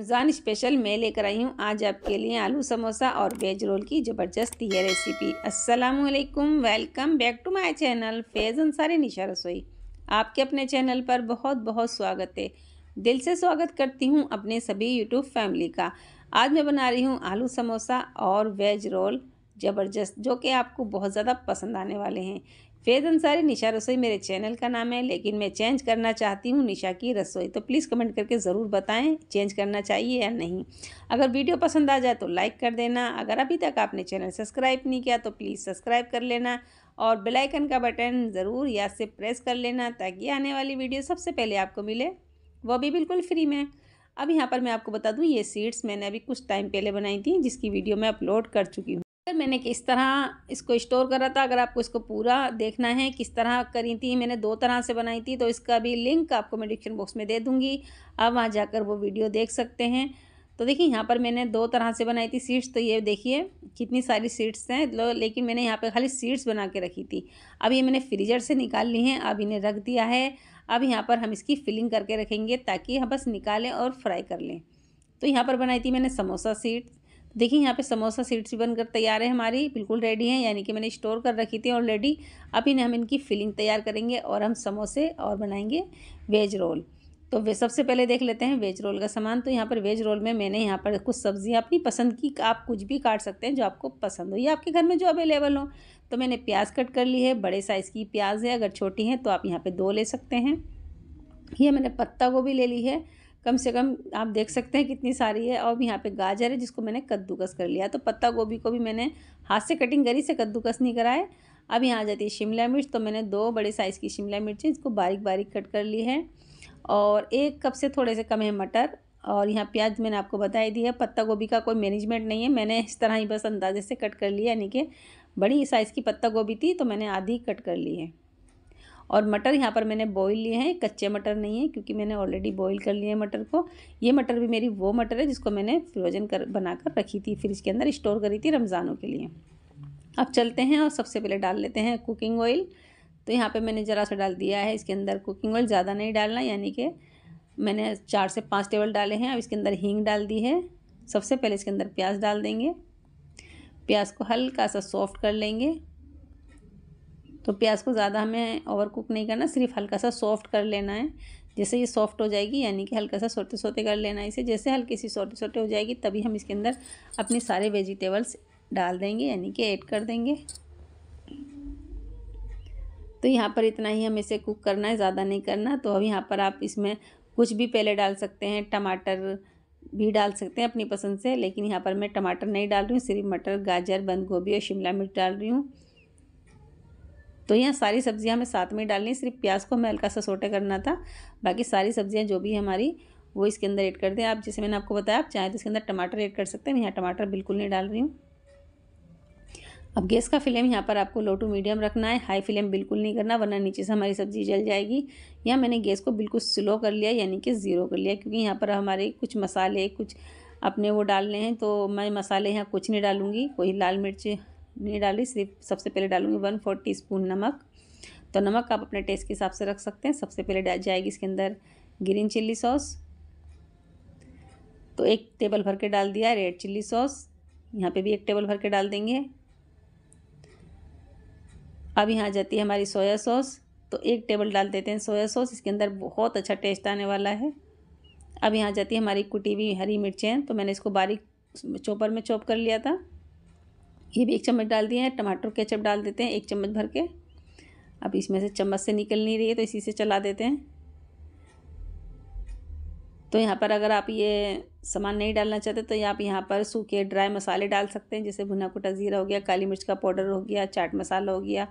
Ramzan special मैं लेकर आई हूँ आज आपके लिए आलू समोसा और वेज रोल की ज़बरदस्त यह रेसिपी वालेकुम welcome back to my channel Faiz Ansari Nisha Rasoi आपके अपने चैनल पर बहुत बहुत स्वागत है दिल से स्वागत करती हूँ अपने सभी यूट्यूब फैमिली का आज मैं बना रही हूँ आलू समोसा और वेज रोल ज़बरदस्त जो कि आपको बहुत ज़्यादा पसंद आने वाले हैं फेज अंसारी निशा रसोई मेरे चैनल का नाम है लेकिन मैं चेंज करना चाहती हूँ निशा की रसोई तो प्लीज़ कमेंट करके ज़रूर बताएं चेंज करना चाहिए या नहीं अगर वीडियो पसंद आ जाए तो लाइक कर देना अगर अभी तक आपने चैनल सब्सक्राइब नहीं किया तो प्लीज़ सब्सक्राइब कर लेना और बेल आइकन का बटन ज़रूर याद से प्रेस कर लेना ताकि आने वाली वीडियो सबसे पहले आपको मिले वह भी बिल्कुल फ्री में अब यहाँ पर मैं आपको बता दूँ ये सीड्स मैंने अभी कुछ टाइम पहले बनाई थी जिसकी वीडियो मैं अपलोड कर चुकी हूँ फिर मैंने किस तरह इसको स्टोर करा था अगर आपको इसको पूरा देखना है किस तरह करी थी मैंने दो तरह से बनाई थी तो इसका भी लिंक आपको मैं डिस्क्रिप्शन बॉक्स में दे दूँगी आप वहाँ जाकर वो वीडियो देख सकते हैं तो देखिए यहाँ पर मैंने दो तरह से बनाई थी सीड्स तो ये देखिए कितनी सारी सीड्स हैं लेकिन मैंने यहाँ पे खाली सीड्स बना के रखी थी अब ये मैंने फ्रीजर से निकाल ली हैं अब इन्हें रख दिया है अब यहाँ पर हम इसकी फिलिंग करके रखेंगे ताकि हम बस निकालें और फ्राई कर लें तो यहाँ पर बनाई थी मैंने समोसा सीट्स देखिए यहाँ पे समोसा सीड्स बनकर तैयार है हमारी बिल्कुल रेडी है यानी कि मैंने स्टोर कर रखी थी ऑलरेडी अभी इन्हें हम इनकी फिलिंग तैयार करेंगे और हम समोसे और बनाएंगे वेज रोल तो वे सबसे पहले देख लेते हैं वेज रोल का सामान तो यहाँ पर वेज रोल में मैंने यहाँ पर कुछ सब्जियाँ अपनी पसंद की आप कुछ भी काट सकते हैं जो आपको पसंद हो या आपके घर में जो अवेलेबल हो तो मैंने प्याज कट कर ली है बड़े साइज़ की प्याज है अगर छोटी हैं तो आप यहाँ पर दो ले सकते हैं ये मैंने पत्ता गोभी ले ली है कम से कम आप देख सकते हैं कितनी सारी है और यहाँ पे गाजर है जिसको मैंने कद्दूकस कर लिया तो पत्ता गोभी को भी मैंने हाथ से कटिंग करी से कद्दूकस नहीं कराए अब यहाँ आ जाती है शिमला मिर्च तो मैंने दो बड़े साइज़ की शिमला मिर्च इसको बारीक बारीक कट कर ली है और एक कप से थोड़े से कम है मटर और यहाँ प्याज मैंने आपको बता ही है पत्ता गोभी का कोई मैनेजमेंट नहीं है मैंने इस तरह ही बस अंदाजे से कट कर लिया यानी कि बड़ी साइज़ की पत्ता गोभी थी तो मैंने आधी कट कर ली है और मटर यहाँ पर मैंने बॉईल लिए हैं कच्चे मटर नहीं है क्योंकि मैंने ऑलरेडी बॉईल कर लिए हैं मटर को ये मटर भी मेरी वो मटर है जिसको मैंने फ्रोजन कर बनाकर रखी थी फ्रिज के अंदर स्टोर करी थी रमज़ानों के लिए अब चलते हैं और सबसे पहले डाल लेते हैं कुकिंग ऑयल तो यहाँ पर मैंने ज़रा सा डाल दिया है इसके अंदर कुकिंग ऑयल ज़्यादा नहीं डालना यानी कि मैंने चार से पाँच टेबल डाले हैं अब इसके अंदर हींग डाल दी है सबसे पहले इसके अंदर प्याज डाल देंगे प्याज को हल्का सा सॉफ्ट कर लेंगे तो प्याज को ज़्यादा हमें ओवर कुक नहीं करना सिर्फ हल्का सा सॉफ्ट कर लेना है जैसे ये सॉफ्ट हो जाएगी यानी कि हल्का सा सोते सोते कर लेना है इसे जैसे हल्के सी सोते सोते हो जाएगी तभी हम इसके अंदर अपने सारे वेजिटेबल्स डाल देंगे यानी कि ऐड कर देंगे तो यहाँ पर इतना ही हमें इसे कुक करना है ज़्यादा नहीं करना तो अब यहाँ पर आप इसमें कुछ भी पहले डाल सकते हैं टमाटर भी डाल सकते हैं अपनी पसंद से लेकिन यहाँ पर मैं टमाटर नहीं डाल रही हूँ सिर्फ मटर गाजर बंद गोभी और शिमला मिर्च डाल रही हूँ तो यहाँ सारी सब्जियाँ हमें साथ में डालनी सिर्फ प्याज को हमें हल्का सा सोटे करना था बाकी सारी सब्जियाँ जो भी हमारी वो इसके अंदर ऐड कर दें आप जैसे मैंने आपको बताया आप चाहें तो इसके अंदर टमाटर ऐड कर सकते हैं मैं यहाँ टमाटर बिल्कुल नहीं डाल रही हूँ अब गैस का फ्लेम यहाँ पर आपको लो टू मीडियम रखना है हाई फ्लेम बिल्कुल नहीं करना वरना नीचे से हमारी सब्ज़ी जल जाएगी यहाँ मैंने गैस को बिल्कुल स्लो कर लिया यानी कि ज़ीरो कर लिया क्योंकि यहाँ पर हमारे कुछ मसाले कुछ अपने वो डालने हैं तो मैं मसाले यहाँ कुछ नहीं डालूँगी कोई लाल मिर्च नहीं डाली सिर्फ सबसे पहले डालूंगी वन फोर टी स्पून नमक तो नमक आप अपने टेस्ट के हिसाब से रख सकते हैं सबसे पहले डाल जाएगी इसके अंदर ग्रीन चिल्ली सॉस तो एक टेबल भर के डाल दिया रेड चिल्ली सॉस यहाँ पे भी एक टेबल भर के डाल देंगे अब यहाँ जाती है हमारी सोया सॉस तो एक टेबल डाल देते हैं सोया सॉस इसके अंदर बहुत अच्छा टेस्ट आने वाला है अब यहाँ जाती है हमारी कुटी हुई हरी मिर्चें तो मैंने इसको बारीक चॉपर में चॉप कर लिया था ये भी एक चम्मच डाल दिए हैं टमाटर केचप डाल देते हैं एक चम्मच भर के अब इसमें से चम्मच से निकल नहीं रही है तो इसी से चला देते हैं तो यहाँ पर अगर आप ये सामान नहीं डालना चाहते तो आप यहाँ पर सूखे ड्राई मसाले डाल सकते हैं जैसे भुना कुटा ज़ीरा हो गया काली मिर्च का पाउडर हो गया चाट मसाला हो गया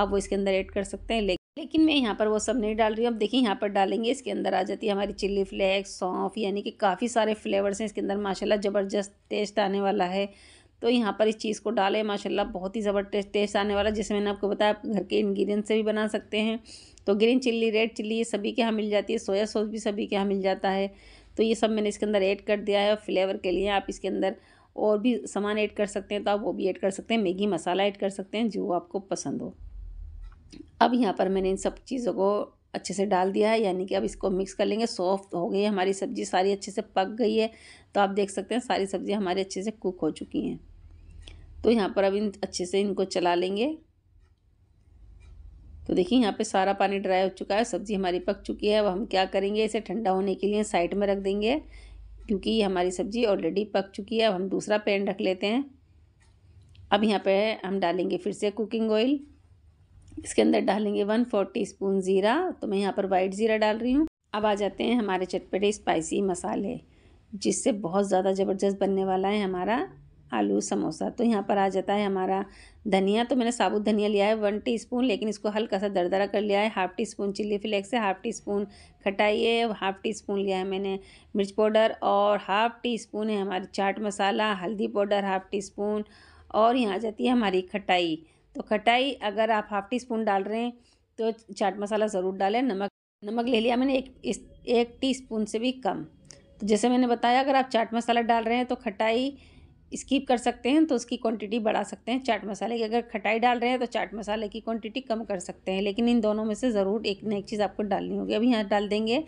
आप वो इसके अंदर ऐड कर सकते हैं लेकिन मैं यहाँ पर वो सब नहीं डाल रही हूँ अब देखिए यहाँ पर डालेंगे इसके अंदर आ जाती है हमारी चिल्ली फ्लेक्स सौंफ यानी कि काफ़ी सारे फ्लेवर्स हैं इसके अंदर माशाल्लाह ज़बरदस्त टेस्ट आने वाला है तो यहाँ पर इस चीज़ को डालें माशाल्लाह बहुत ही ज़बरदस्त टेस्ट आने वाला जैसे मैंने आपको बताया आप घर के इन्ग्रीडियंट से भी बना सकते हैं तो ग्रीन चिल्ली रेड चिल्ली ये सभी के यहाँ मिल जाती है सोया सॉस भी सभी के यहाँ मिल जाता है तो ये सब मैंने इसके अंदर ऐड कर दिया है और फ्लेवर के लिए आप इसके अंदर और भी सामान ऐड कर सकते हैं तो आप वो भी ऐड कर सकते हैं मैगी मसाला ऐड कर सकते हैं जो आपको पसंद हो अब यहाँ पर मैंने इन सब चीज़ों को अच्छे से डाल दिया है यानी कि अब इसको मिक्स कर लेंगे सॉफ्ट हो गई हमारी सब्ज़ी सारी अच्छे से पक गई है तो आप देख सकते हैं सारी सब्ज़ी हमारी अच्छे से कुक हो चुकी हैं तो यहाँ पर अब इन अच्छे से इनको चला लेंगे तो देखिए यहाँ पे सारा पानी ड्राई हो चुका है सब्ज़ी हमारी पक चुकी है अब हम क्या करेंगे इसे ठंडा होने के लिए साइड में रख देंगे क्योंकि ये हमारी सब्ज़ी ऑलरेडी पक चुकी है अब हम दूसरा पैन रख लेते हैं अब यहाँ पे हम डालेंगे फिर से कुकिंग ऑयल इसके अंदर डालेंगे वन फोर टी स्पून ज़ीरा तो मैं यहाँ पर वाइट ज़ीरा डाल रही हूँ अब आ जाते हैं हमारे चटपटे स्पाइसी मसाले जिससे बहुत ज़्यादा ज़बरदस्त बनने वाला है हमारा आलू समोसा तो यहाँ पर आ जाता है हमारा धनिया तो मैंने साबुत धनिया लिया है वन टीस्पून लेकिन इसको हल्का सा दरदरा कर लिया है half teaspoon chilli flakes है हाफ़ टी स्पून खटाई है हाफ़ टी स्पून लिया है मैंने मिर्च पाउडर और हाफ़ टी स्पून है हमारी चाट मसाला हल्दी पाउडर हाफ़ टी स्पून और यहाँ आ जाती है हमारी खटाई तो खटाई अगर आप हाफ़ टी स्पून डाल रहे हैं तो चाट मसाला ज़रूर डालें नमक नमक ले लिया मैंने एक इस एक टीस्पून से भी कम तो जैसे मैंने बताया अगर आप चाट मसाला डाल रहे हैं तो खटाई स्कीप कर सकते हैं तो उसकी क्वांटिटी बढ़ा सकते हैं चाट मसाले की अगर खटाई डाल रहे हैं तो चाट मसाले की क्वांटिटी कम कर सकते हैं लेकिन इन दोनों में से ज़रूर एक ना एक चीज़ आपको डालनी होगी अभी यहाँ डाल देंगे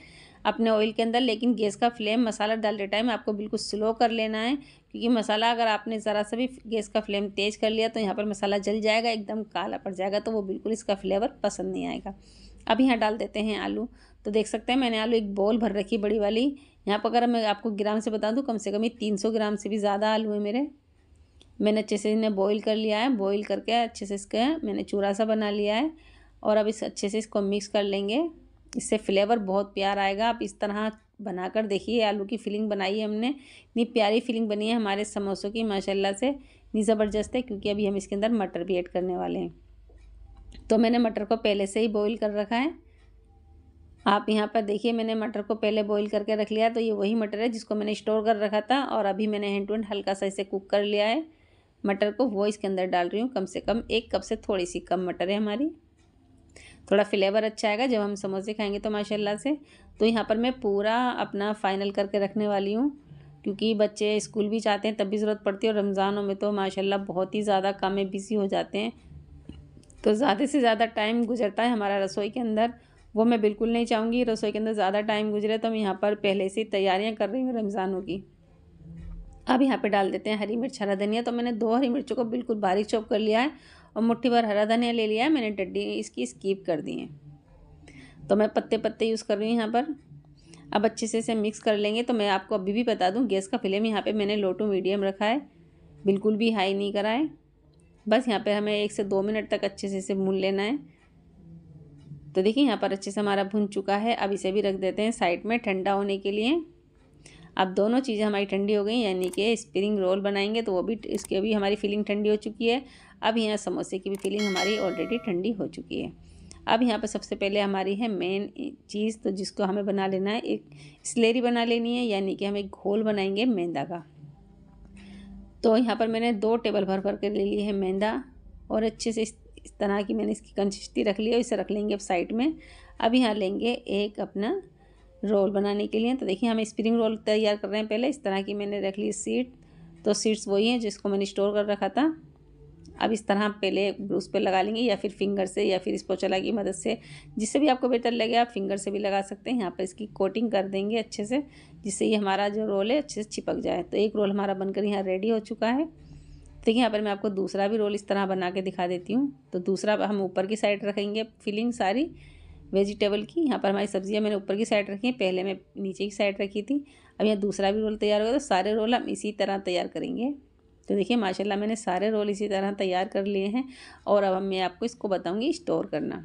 अपने ऑयल के अंदर लेकिन गैस का फ्लेम मसाला डालते टाइम आपको बिल्कुल स्लो कर लेना है क्योंकि मसाला अगर आपने ज़रा सा भी गैस का फ्लेम तेज़ कर लिया तो यहाँ पर मसाला जल जाएगा एकदम काला पड़ जाएगा तो वो बिल्कुल इसका फ्लेवर पसंद नहीं आएगा अब यहाँ डाल देते हैं आलू तो देख सकते हैं मैंने आलू एक बॉल भर रखी बड़ी वाली यहाँ पर अगर मैं आपको ग्राम से बता दूँ कम से कम ये तीन सौ ग्राम से भी ज़्यादा आलू है मेरे मैंने अच्छे से इन्हें बॉईल कर लिया है बॉईल करके अच्छे से इसका मैंने चूरा सा बना लिया है और अब इस अच्छे से इसको मिक्स कर लेंगे इससे फ्लेवर बहुत प्यार आएगा आप इस तरह बनाकर देखिए आलू की फिलिंग बनाई है हमने इतनी प्यारी फिलिंग बनी है हमारे समोसों की माशाल्लाह से इतनी ज़बरदस्त है क्योंकि अभी हम इसके अंदर मटर भी ऐड करने वाले हैं तो मैंने मटर को पहले से ही बॉईल कर रखा है आप यहाँ पर देखिए मैंने मटर को पहले बॉईल करके रख लिया तो ये वही मटर है जिसको मैंने स्टोर कर रखा था और अभी मैंने हैंड टू हैंड हल्का सा इसे कुक कर लिया है मटर को वो इसके अंदर डाल रही हूँ कम से कम एक कप से थोड़ी सी कम मटर है हमारी थोड़ा फ्लेवर अच्छा आएगा जब हम समोसे खाएंगे तो माशाल्लाह से तो यहाँ पर मैं पूरा अपना फाइनल करके रखने वाली हूँ क्योंकि बच्चे स्कूल भी जाते हैं तब भी ज़रूरत पड़ती है और रमज़ानों में तो माशाल्लाह बहुत ही ज़्यादा काम में बिज़ी हो जाते हैं तो ज़्यादा से ज़्यादा टाइम गुजरता है हमारा रसोई के अंदर वो मैं बिल्कुल नहीं चाहूँगी रसोई के अंदर ज़्यादा टाइम गुजरे तो मैं यहाँ पर पहले से तैयारियाँ कर रही हूँ रमज़ानों की अब यहाँ पे डाल देते हैं हरी मिर्च हरा धनिया तो मैंने दो हरी मिर्चों को बिल्कुल बारीक चॉप कर लिया है और मुट्ठी भर हरा धनिया ले लिया है मैंने डड्डी इसकी स्कीप कर दी है तो मैं पत्ते पत्ते यूज़ कर रही हूँ यहाँ पर अब अच्छे से इसे मिक्स कर लेंगे तो मैं आपको अभी भी बता दूँ गैस का फ्लेम यहाँ पर मैंने लो टू मीडियम रखा है बिल्कुल भी हाई नहीं करा है बस यहाँ पर हमें एक से दो मिनट तक अच्छे से इसे भून लेना है तो देखिए यहाँ पर अच्छे से हमारा भुन चुका है अब इसे भी रख देते हैं साइड में ठंडा होने के लिए अब दोनों चीज़ें हमारी ठंडी हो गई यानी कि स्प्रिंग रोल बनाएंगे तो वो भी इसकी भी हमारी फीलिंग ठंडी हो चुकी है अब यहाँ समोसे की भी फीलिंग हमारी ऑलरेडी ठंडी हो चुकी है अब यहाँ पर सबसे पहले हमारी है मेन चीज़ तो जिसको हमें बना लेना है एक स्लेरी बना लेनी है यानी कि हम एक घोल बनाएंगे मैदा का तो यहाँ पर मैंने दो टेबल भर भर कर ले लिए है मैदा और अच्छे से इस, इस तरह की मैंने इसकी कंसिस्टी रख ली है इसे रख लेंगे अब साइड में अब यहाँ लेंगे एक अपना रोल बनाने के लिए तो देखिए हम स्प्रिंग रोल तैयार कर रहे हैं पहले इस तरह की मैंने रख ली सीट तो सीट्स वही हैं जिसको मैंने स्टोर कर रखा था अब इस तरह पहले ब्रूस पर लगा लेंगे या फिर फिंगर से या फिर इस की मदद से जिससे भी आपको बेटर लगे आप फिंगर से भी लगा सकते हैं यहाँ पर इसकी कोटिंग कर देंगे अच्छे से जिससे ये हमारा जो रोल है अच्छे से चिपक जाए तो एक रोल हमारा बनकर यहाँ रेडी हो चुका है तो यहाँ पर मैं आपको दूसरा भी रोल इस तरह बना के दिखा देती हूँ तो दूसरा हम ऊपर की साइड रखेंगे फिलिंग सारी वेजिटेबल की यहाँ पर हमारी सब्जियाँ मैंने ऊपर की साइड रखी हैं पहले मैं नीचे की साइड रखी थी अब यहाँ दूसरा भी रोल तैयार होगा तो सारे रोल हम इसी तरह तैयार करेंगे तो देखिए माशाल्लाह मैंने सारे रोल इसी तरह तैयार कर लिए हैं और अब मैं आपको इसको बताऊँगी स्टोर करना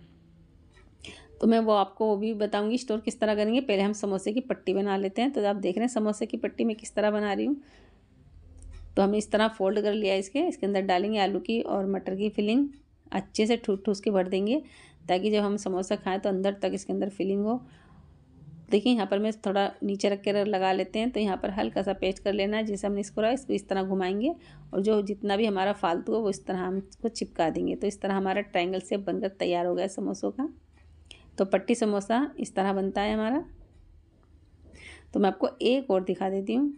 तो मैं वो आपको वो भी बताऊँगी स्टोर किस तरह करेंगे पहले हम समोसे की पट्टी बना लेते हैं तो आप देख रहे हैं समोसे की पट्टी मैं किस तरह बना रही हूँ तो हमें इस तरह फोल्ड कर लिया इसके इसके अंदर डालेंगे आलू की और मटर की फिलिंग अच्छे से ठूस ठूस के भर देंगे ताकि जब हम समोसा खाएं तो अंदर तक इसके अंदर फिलिंग हो देखिए यहाँ पर मैं थोड़ा नीचे रख कर लगा लेते हैं तो यहाँ पर हल्का सा पेस्ट कर लेना है जैसे हमने इसको रहा इसको इस तरह घुमाएंगे और जो जितना भी हमारा फालतू है वो इस तरह हम इसको चिपका देंगे तो इस तरह हमारा ट्रायंगल से बनकर तैयार हो गया समोसों का तो पट्टी समोसा इस तरह बनता है हमारा तो मैं आपको एक और दिखा देती हूँ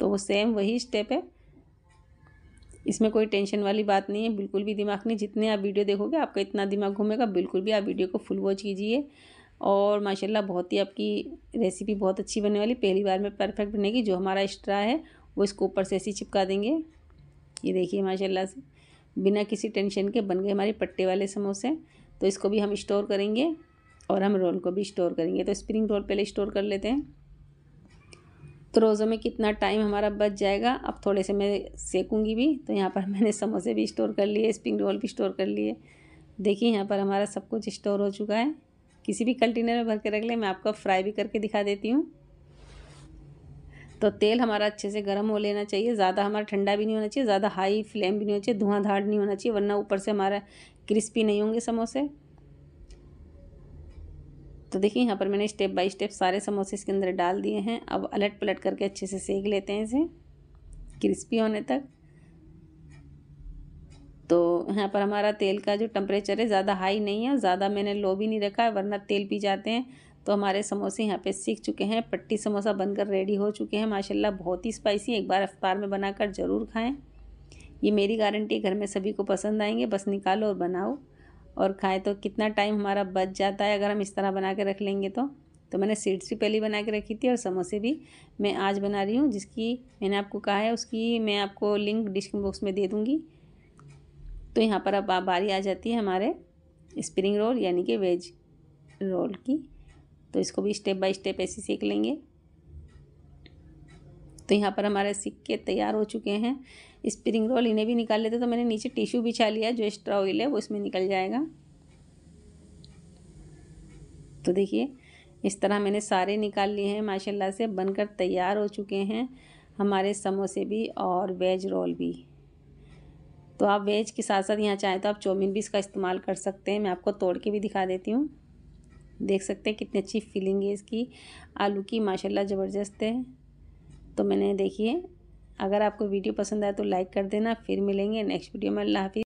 तो वो सेम वही स्टेप है इसमें कोई टेंशन वाली बात नहीं है बिल्कुल भी दिमाग नहीं जितने आप वीडियो देखोगे आपका इतना दिमाग घूमेगा बिल्कुल भी आप वीडियो को फुल वॉच कीजिए और माशाल्लाह बहुत ही आपकी रेसिपी बहुत अच्छी बनने वाली पहली बार में परफेक्ट बनेगी जो हमारा एक्स्ट्रा है वो इसको ऊपर से ऐसी चिपका देंगे ये देखिए माशाल्लाह से बिना किसी टेंशन के बन गए हमारे पट्टे वाले समोसे तो इसको भी हम स्टोर करेंगे और हम रोल को भी स्टोर करेंगे तो स्प्रिंग रोल पहले स्टोर कर लेते हैं तो रोज़ों में कितना टाइम हमारा बच जाएगा अब थोड़े से मैं सेकूँगी भी तो यहाँ पर मैंने समोसे भी स्टोर कर लिए स्प्रिंग रोल भी स्टोर कर लिए देखिए यहाँ पर हमारा सब कुछ स्टोर हो चुका है किसी भी कंटेनर में भर के रख लें मैं आपका फ्राई भी करके दिखा देती हूँ तो तेल हमारा अच्छे से गर्म हो लेना चाहिए ज़्यादा हमारा ठंडा भी नहीं होना चाहिए ज़्यादा हाई फ्लेम भी नहीं होना चाहिए धुआँ धाड़ नहीं होना चाहिए वरना ऊपर से हमारा क्रिस्पी नहीं होंगे समोसे तो देखिए यहाँ पर मैंने स्टेप बाय स्टेप सारे समोसे इसके अंदर डाल दिए हैं अब अलट पलट करके अच्छे से सेक लेते हैं इसे क्रिस्पी होने तक तो यहाँ पर हमारा तेल का जो टेम्परेचर है ज़्यादा हाई नहीं है ज़्यादा मैंने लो भी नहीं रखा है वरना तेल पी जाते हैं तो हमारे समोसे यहाँ पे सीख चुके हैं पट्टी समोसा बनकर रेडी हो चुके हैं माशाल्लाह बहुत ही स्पाइसी एक बार अफ्तार में बनाकर ज़रूर खाएं ये मेरी गारंटी घर में सभी को पसंद आएंगे बस निकालो और बनाओ और खाएं तो कितना टाइम हमारा बच जाता है अगर हम इस तरह बना के रख लेंगे तो तो मैंने सीड्स भी पहले बना के रखी थी और समोसे भी मैं आज बना रही हूँ जिसकी मैंने आपको कहा है उसकी मैं आपको लिंक डिस्क्रिप्शन बॉक्स में दे दूँगी तो यहाँ पर अब बारी आ जाती है हमारे स्प्रिंग रोल यानी कि वेज रोल की तो इसको भी स्टेप बाय स्टेप ऐसे सीख लेंगे तो यहाँ पर हमारे सिक्के तैयार हो चुके हैं स्प्रिंग रोल इन्हें भी निकाल लेते तो मैंने नीचे टिश्यू बिछा लिया जो एक्स्ट्रा ऑयल है वो इसमें निकल जाएगा तो देखिए इस तरह मैंने सारे निकाल लिए हैं माशाल्लाह से बनकर तैयार हो चुके हैं हमारे समोसे भी और वेज रोल भी तो आप वेज के साथ साथ यहाँ चाहें तो आप चौमिन भी इसका इस्तेमाल कर सकते हैं मैं आपको तोड़ के भी दिखा देती हूँ देख सकते हैं कितनी अच्छी फीलिंग है इसकी आलू की माशाल्लाह ज़बरदस्त है तो मैंने देखिए अगर आपको वीडियो पसंद आए तो लाइक कर देना फिर मिलेंगे नेक्स्ट वीडियो में अल्लाह हाफि